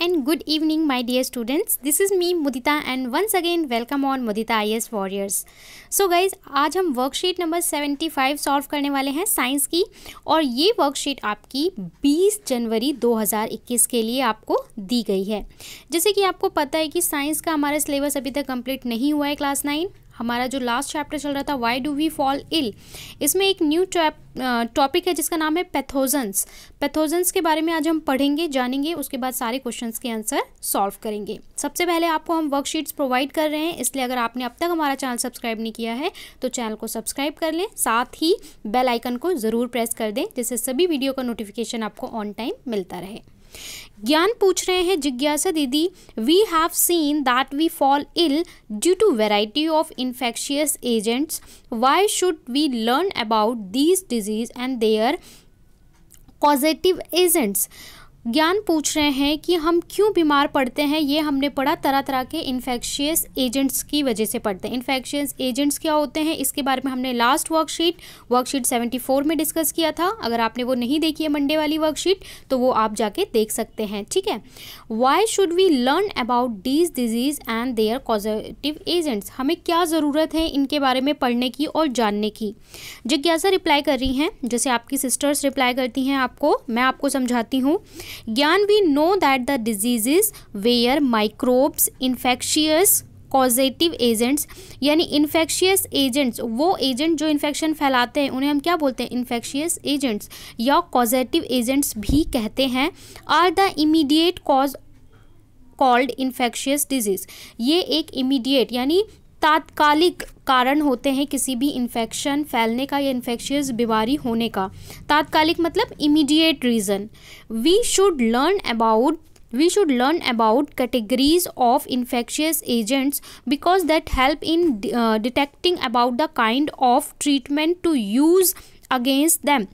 and good evening my dear students this is me Mudita and once again welcome on Mudita I S warriors so guys आज हम worksheet number seventy five solve करने वाले हैं science की और ये worksheet आपकी बीस जनवरी दो हज़ार इक्कीस के लिए आपको दी गई है जैसे कि आपको पता है कि साइंस का हमारा सिलेबस अभी तक कंप्लीट नहीं हुआ है क्लास नाइन हमारा जो लास्ट चैप्टर चल रहा था why do we fall ill इसमें एक न्यू टॉपिक है जिसका नाम है पैथोजन्स पैथोजन्स के बारे में आज हम पढ़ेंगे जानेंगे उसके बाद सारे क्वेश्चंस के आंसर सॉल्व करेंगे सबसे पहले आपको हम वर्कशीट्स प्रोवाइड कर रहे हैं इसलिए अगर आपने अब तक हमारा चैनल सब्सक्राइब नहीं किया है तो चैनल को सब्सक्राइब कर लें साथ ही बेलाइकन को ज़रूर प्रेस कर दें जिससे सभी वीडियो का नोटिफिकेशन आपको ऑन टाइम मिलता रहे ज्ञान पूछ रहे हैं जिज्ञासा दीदी we have seen that we fall ill due to variety of infectious agents why should we learn about these disease and their positive agents Gyan पूछ रहे हैं कि हम क्यों बीमार पड़ते हैं ये हमने पढ़ा तरह तरह के इन्फेक्शियस एजेंट्स की वजह से पढ़ते हैं इन्फेक्शियस एजेंट्स क्या होते हैं इसके बारे में हमने लास्ट वर्कशीट वर्कशीट 74 में डिस्कस किया था अगर आपने वो नहीं देखी है मंडे वाली वर्कशीट तो वो आप जाके देख सकते हैं ठीक है why should we learn about these disease and their causative agents हमें क्या ज़रूरत है इनके बारे में पढ़ने की और जानने की जिज्ञासा रिप्लाई कर रही हैं जैसे आपकी सिस्टर्स रिप्लाई करती हैं आपको मैं आपको समझाती हूँ Gyan we know that the disease where microbes infectious causative agents यानी इन्फेक्शियस एजेंट्स वो एजेंट जो इन्फेक्शन फैलाते हैं उन्हें हम क्या बोलते हैं इन्फेक्शियस एजेंट्स या कॉजेटिव एजेंट्स भी कहते हैं are the immediate cause called infectious disease ये एक इमीडिएट यानी तात्कालिक कारण होते हैं किसी भी इन्फेक्शन फैलने का या इन्फेक्शियस बीमारी होने का तात्कालिक मतलब immediate reason we should learn about we should learn about categories of infectious agents because that help in uh, detecting about the kind of treatment to use against them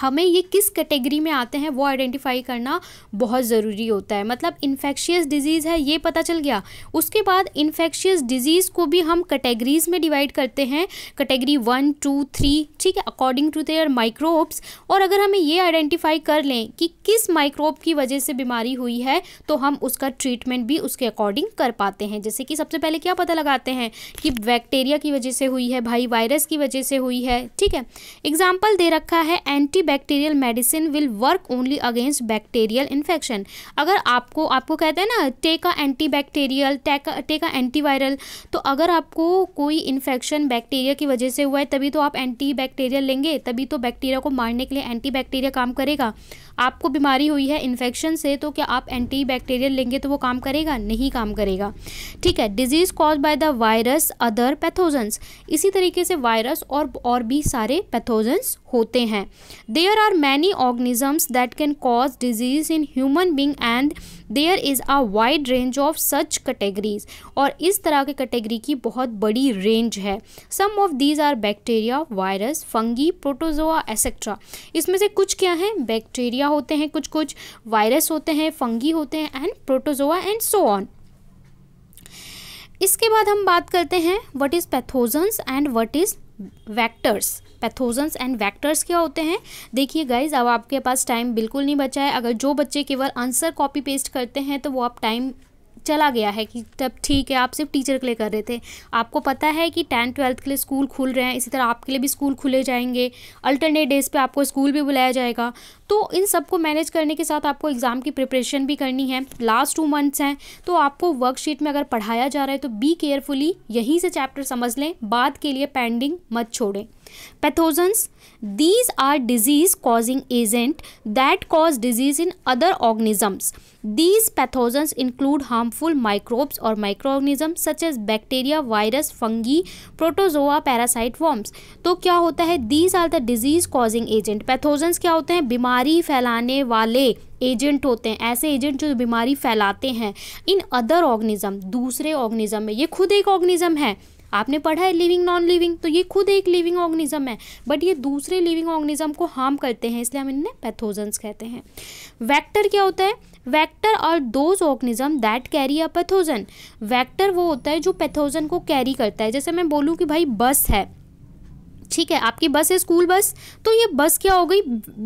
हमें ये किस कैटेगरी में आते हैं वो आइडेंटिफाई करना बहुत ज़रूरी होता है मतलब इन्फेक्शियस डिजीज़ है ये पता चल गया उसके बाद इन्फेक्शियस डिजीज़ को भी हम कैटेगरीज में डिवाइड करते हैं कैटेगरी वन टू थ्री ठीक है अकॉर्डिंग टू देयर माइक्रोब्स और अगर हमें ये आइडेंटिफाई कर लें कि किस माइक्रोब की वजह से बीमारी हुई है तो हम उसका ट्रीटमेंट भी उसके अकॉर्डिंग कर पाते हैं जैसे कि सबसे पहले क्या पता लगाते हैं कि बैक्टीरिया की वजह से हुई है भाई वायरस की वजह से हुई है ठीक है एग्जाम्पल दे रखा है anti bacterial medicine will work only against bacterial infection अगर आपको आपको कहते हैं ना take a anti bacterial take a antiviral तो अगर आपको कोई इन्फेक्शन बैक्टीरिया की वजह से हुआ है तभी तो आप एंटी बैक्टीरियल लेंगे तभी तो बैक्टीरिया को मारने के लिए एंटी बैक्टीरिया काम करेगा आपको बीमारी हुई है इन्फेक्शन से तो क्या आप एंटी बैक्टीरियल लेंगे तो वो काम करेगा नहीं काम करेगा ठीक है disease cause by the virus other pathogens इसी तरीके से वायरस और और भी सारे पैथोजन्स होते हैं there are many organisms that can cause disease in human being and there is a wide range of such categories और इस तरह के कैटेगरी की बहुत बड़ी रेंज है some of these are bacteria virus fungi protozoa etcetera इसमें से कुछ क्या है बैक्टीरिया बैक्टीरिया होते हैं कुछ कुछ वायरस होते हैं फंगी होते हैं and protozoa and so on इसके बाद हम बात करते हैं what is pathogens and what is vectors pathogens and vectors क्या होते हैं देखिए गाइज अब आपके पास टाइम बिल्कुल नहीं बचा है अगर जो बच्चे केवल आंसर कॉपी पेस्ट करते हैं तो वो आप टाइम चला गया है कि तब ठीक है आप सिर्फ टीचर के लिए कर रहे थे आपको पता है कि टेंथ ट्वेल्थ के लिए स्कूल खुल रहे हैं इसी तरह आपके लिए भी स्कूल खुले जाएंगे अल्टरनेट डेज़ पर आपको स्कूल भी बुलाया जाएगा तो इन सबको मैनेज करने के साथ आपको एग्ज़ाम की प्रिपरेशन भी करनी है लास्ट टू मंथ्स हैं तो आपको वर्कशीट में अगर पढ़ाया जा रहा है तो बी केयरफुली यहीं से चैप्टर समझ लें बाद के लिए पेंडिंग मत छोड़ें pathogens these are disease causing agent that cause disease in other organisms these pathogens include harmful microbes or microorganisms such as bacteria virus fungi protozoa parasite worms तो क्या होता है these are the disease causing agent pathogens क्या होते हैं बीमारी फैलाने वाले एजेंट होते हैं ऐसे एजेंट जो बीमारी फैलाते हैं इन अदर ऑर्गेनिज्म दूसरे ऑर्गेनिज्म में ये खुद एक ऑर्गेनिज्म है आपने पढ़ा है लिविंग नॉन लिविंग तो ये खुद एक लिविंग ऑर्गेनिज्म है बट ये दूसरे लिविंग ऑर्गेनिज्म को हार्म करते हैं इसलिए हम इन्हें पैथोजन्स कहते हैं वैक्टर क्या होता है वैक्टर और those organism that carry a pathogen vector वो होता है जो पैथोजन को कैरी करता है जैसे मैं बोलूँ कि भाई बस है ठीक है आपकी बस है स्कूल बस तो ये बस क्या हो गई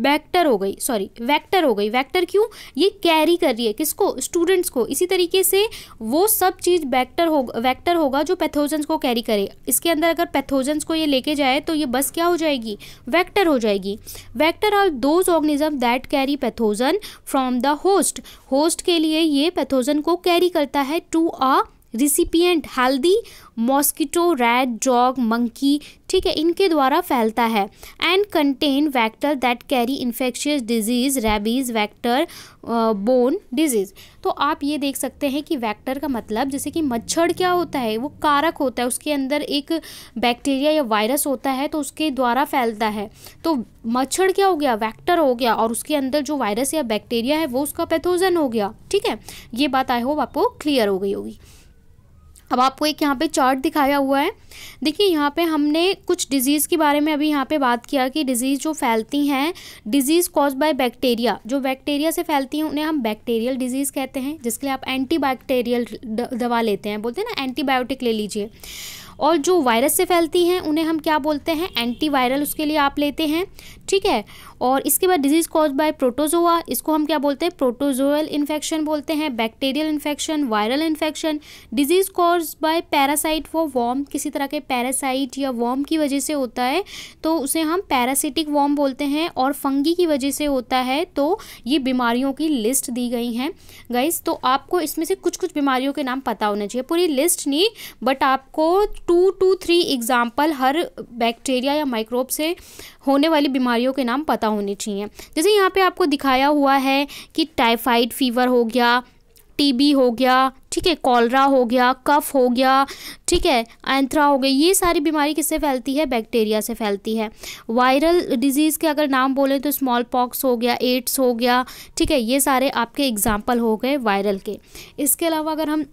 वेक्टर हो गई सॉरी वेक्टर हो गई वेक्टर क्यों ये कैरी कर रही है किसको स्टूडेंट्स को इसी तरीके से वो सब चीज़ वेक्टर हो वैक्टर होगा जो पैथोजेंस को कैरी करे इसके अंदर अगर पैथोजेंस को ये लेके जाए तो ये बस क्या हो जाएगी वैक्टर हो जाएगी vector are those organism that carry pathogen from the host host के लिए ये पैथोजन को कैरी करता है to a recipient healthy mosquito rat dog monkey ठीक है इनके द्वारा फैलता है and contain vector that carry infectious disease rabies vector borne disease तो आप ये देख सकते हैं कि वैक्टर का मतलब जैसे कि मच्छर क्या होता है वो कारक होता है उसके अंदर एक बैक्टीरिया या वायरस होता है तो उसके द्वारा फैलता है तो मच्छर क्या हो गया वैक्टर हो गया और उसके अंदर जो वायरस या बैक्टीरिया है वो उसका पैथोजन हो गया ठीक है ये बात आई होप आपको क्लियर हो गई होगी अब आपको एक यहाँ पे चार्ट दिखाया हुआ है देखिए यहाँ पे हमने कुछ डिजीज़ के बारे में अभी यहाँ पे बात किया कि डिजीज़ जो फैलती हैं डिजीज़ कॉज बाय बैक्टीरिया जो बैक्टीरिया से फैलती हैं उन्हें हम बैक्टीरियल डिजीज़ कहते हैं जिसके लिए आप एंटी दवा लेते हैं बोलते हैं ना एंटीबायोटिक ले लीजिए और जो वायरस से फैलती हैं उन्हें हम क्या बोलते हैं एंटीवायरल उसके लिए आप लेते हैं ठीक है और इसके बाद डिजीज़ कॉज बाय प्रोटोजोआ इसको हम क्या बोलते हैं प्रोटोजोअल इन्फेक्शन बोलते हैं bacterial infection viral infection disease cause by parasite for worm किसी तरह के पैरासाइट या वॉम की वजह से होता है तो उसे हम पैरासिटिक वॉम बोलते हैं और फंगी की वजह से होता है तो ये बीमारियों की लिस्ट दी गई हैं गाइज तो आपको इसमें से कुछ कुछ बीमारियों के नाम पता होना चाहिए पूरी लिस्ट नहीं बट आपको टू टू थ्री एग्ज़ाम्पल हर बैक्टीरिया या माइक्रोब से होने वाली बीमारी बीमारियों के नाम पता होने चाहिए जैसे यहाँ पे आपको दिखाया हुआ है कि टाइफाइड फीवर हो गया टीबी हो गया ठीक है कॉलरा हो गया कफ हो गया ठीक है एंथ्रा हो गया ये सारी बीमारी किससे फैलती है बैक्टीरिया से फैलती है वायरल डिजीज़ के अगर नाम बोलें तो स्मॉल पॉक्स हो गया एड्स हो गया ठीक है ये सारे आपके एग्जाम्पल हो गए वायरल के इसके अलावा अगर हम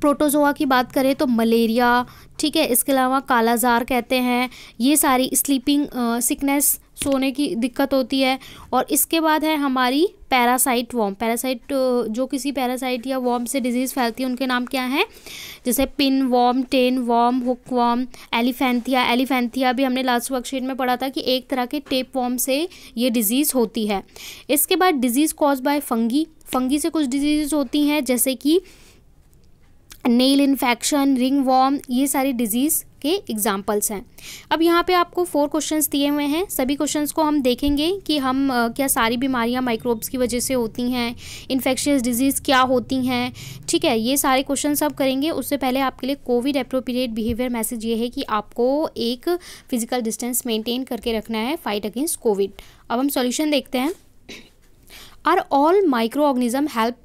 प्रोटोजोआ की बात करें तो मलेरिया ठीक है इसके अलावा कालाजार कहते हैं ये सारी स्लीपिंग सिकनेस सोने की दिक्कत होती है और इसके बाद है हमारी पैरासाइट वॉम पैरासाइट जो किसी पैरासाइट या वॉम से डिजीज़ फैलती है उनके नाम क्या हैं जैसे pin worm tape worm hook worm elephantiasis elephantiasis भी हमने लास्ट वर्कशीट में पढ़ा था कि एक तरह के टेप वॉम से ये डिज़ीज़ होती है इसके बाद disease cause by fungi fungi से कुछ डिजीज़ होती हैं जैसे कि नेल इन्फेक्शन रिंग वॉर्म ये सारी डिजीज़ के एग्जाम्पल्स हैं अब यहाँ पे आपको फोर क्वेश्चंस दिए हुए हैं सभी क्वेश्चंस को हम देखेंगे कि हम आ, क्या सारी बीमारियाँ माइक्रोब्स की वजह से होती हैं इन्फेक्शियस डिजीज़ क्या होती हैं ठीक है ये सारे क्वेश्चन सब करेंगे उससे पहले आपके लिए कोविड अप्रोप्रिएट बिहेवियर मैसेज ये है कि आपको एक फ़िज़िकल डिस्टेंस मेनटेन करके रखना है फाइट अगेंस्ट कोविड अब हम सोल्यूशन देखते हैं are all micro organism help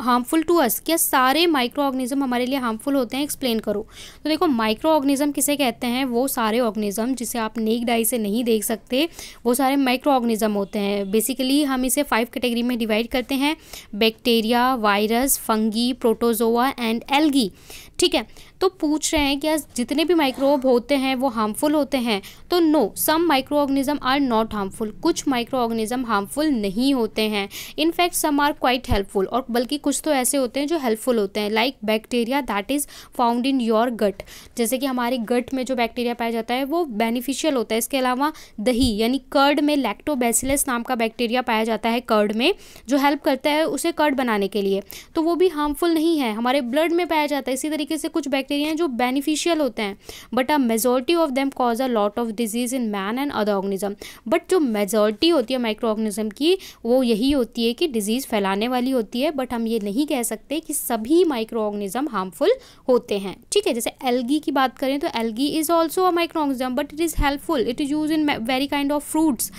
harmful to us क्या सारे माइक्रो ऑर्गेनिज्म हमारे लिए हार्मफुल होते हैं एक्सप्लेन करो तो देखो माइक्रो ऑर्गेनिज्म किसे कहते हैं वो सारे ऑर्गेनिज्म जिसे आप नेक डाई से नहीं देख सकते वो सारे माइक्रो ऑर्गेनिज्म होते हैं बेसिकली हम इसे फाइव कैटेगरी में डिवाइड करते हैं bacteria virus fungi protozoa and algae ठीक है तो पूछ रहे हैं कि जितने भी माइक्रोब होते हैं वो हार्मफुल होते हैं तो no some micro organism are not harmful कुछ माइक्रो ऑर्गेनिज्म हार्मफुल नहीं होते हैं in fact some are quite helpful और बल्कि कुछ तो ऐसे होते हैं जो हेल्पफुल होते हैं like bacteria that is found in your gut जैसे कि हमारे गट में जो बैक्टीरिया पाया जाता है वो बेनिफिशियल होता है इसके अलावा दही यानी कर्ड में लैक्टोबैसिलस नाम का बैक्टीरिया पाया जाता है कर्ड में जो हेल्प करता है उसे कर्ड बनाने के लिए तो वो भी हार्मफुल नहीं है हमारे ब्लड में पाया जाता है इसी तरीके तरीके से कुछ बैक्टीरिया हैं जो बेनिफिशियल होते हैं but a majority of them cause a lot of disease in man and other organism but जो मेजोरिटी होती है माइक्रो ऑर्गेनिज्म की वो यही होती है कि डिजीज़ फैलाने वाली होती है बट हम ये नहीं कह सकते कि सभी माइक्रो ऑर्गेनिज्म हार्मफुल होते हैं ठीक है जैसे एल्गी की बात करें तो algae is also a micro organism but it is helpful it is use in very kind of fruits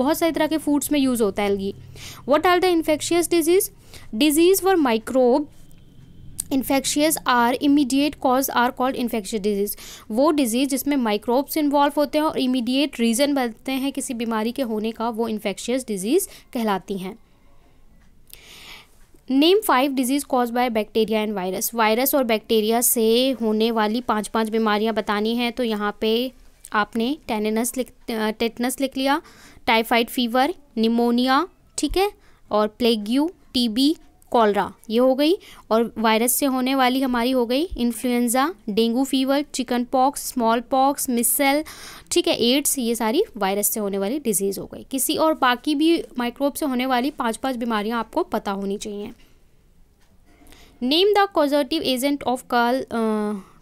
बहुत सारी तरह के फूड्स में यूज़ होता है algae what are the infectious disease disease for microbe infectious are immediate cause are called infectious disease वो disease जिसमें microbes involve होते हैं और इमीडिएट रीज़न बनते हैं किसी बीमारी के होने का वो इन्फेक्शियस डिजीज़ कहलाती हैं name five disease cause by bacteria and virus virus और बैक्टीरिया से होने वाली पांच पांच बीमारियां बतानी हैं तो यहाँ पे आपने टेनेनस लिख टेटनस लिख लिया टाइफाइड फीवर निमोनिया ठीक है और प्लेग्यू टीबी कॉलरा ये हो गई और वायरस से होने वाली हमारी हो गई influenza dengue fever chicken pox small pox measles ठीक है एड्स ये सारी वायरस से होने वाली डिजीज़ हो गई किसी और बाकी भी माइक्रोब से होने वाली पाँच पाँच बीमारियाँ आपको पता होनी चाहिए name the causative agent of काल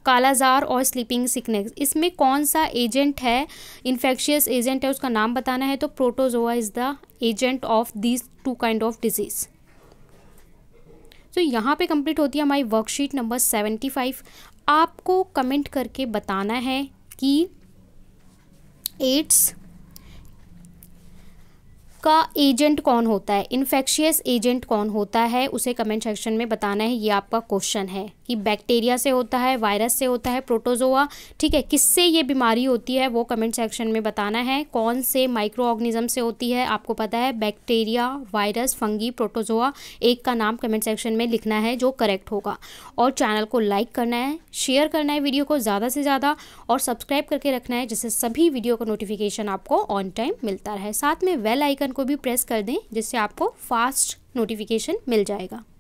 कालाजार और स्लीपिंग सिकनेस इसमें कौन सा एजेंट है इन्फेक्शियस एजेंट है उसका नाम बताना है तो protozoa is the agent of this two kind of disease तो यहाँ पे कंप्लीट होती है हमारी वर्कशीट नंबर सेवेंटी फाइव आपको कमेंट करके बताना है कि एड्स का एजेंट कौन होता है इन्फेक्शियस एजेंट कौन होता है उसे कमेंट सेक्शन में बताना है ये आपका क्वेश्चन है कि बैक्टीरिया से होता है वायरस से होता है प्रोटोजोआ ठीक है किससे ये बीमारी होती है वो कमेंट सेक्शन में बताना है कौन से माइक्रो ऑर्गेनिज्म से होती है आपको पता है बैक्टीरिया वायरस फंगी प्रोटोजोआ एक का नाम कमेंट सेक्शन में लिखना है जो करेक्ट होगा और चैनल को लाइक करना है शेयर करना है वीडियो को ज़्यादा से ज़्यादा और सब्सक्राइब करके रखना है जिससे सभी वीडियो का नोटिफिकेशन आपको ऑन टाइम मिलता रहे साथ में वेल आइकन को भी प्रेस कर दें जिससे आपको फास्ट नोटिफिकेशन मिल जाएगा